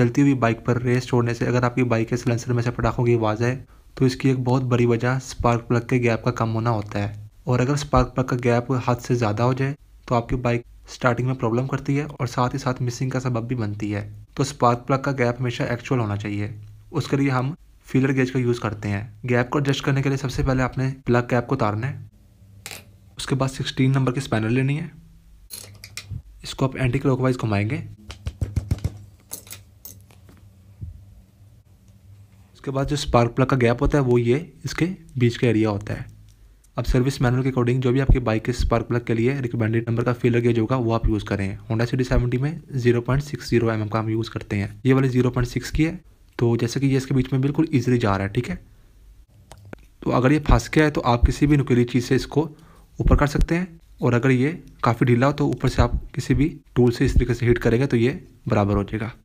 चलती हुई बाइक पर रेस छोड़ने से अगर आपकी बाइक के सिलेंसर में से पटाखों की आवाज़ है तो इसकी एक बहुत बड़ी वजह स्पार्क प्लग के गैप का कम होना होता है और अगर स्पार्क प्लग का गैप हद से ज़्यादा हो जाए तो आपकी बाइक स्टार्टिंग में प्रॉब्लम करती है और साथ ही साथ मिसिंग का सबब भी बनती है तो स्पार्क प्लग का गैप हमेशा एक्चुअल होना चाहिए उसके लिए हम फीलर गेज का यूज़ करते हैं गैप को एडजस्ट करने के लिए सबसे पहले आपने प्लग गैप को उतारना है उसके बाद सिक्सटीन नंबर की स्पैनर लेनी है इसको आप एंटी क्लॉकवाइज घुमाएंगे उसके बाद जो स्पार्क प्लग का गैप होता है वो ये इसके बीच का एरिया होता है अब सर्विस मैनुअल के अकॉर्डिंग जो भी आपकी बाइक के स्पार्क प्लग के लिए रिकमेंडेड नंबर का फिलर गेज होगा वो आप यूज़ करें होंडा सिटी सेवेंटी में zero point six zero M M का हम यूज़ करते हैं ये वाले जीरो पॉइंट सिक्स की है तो जैसे कि ये इसके बीच में बिल्कुल ईजिली जा रहा है ठीक है तो अगर ये फंस गया है तो आप किसी भी नुकीली चीज़ से इसको ऊपर कर सकते हैं और अगर ये काफ़ी ढीला हो तो ऊपर से आप किसी भी टूल से इस तरीके से हीट करेंगे तो ये बराबर हो जाएगा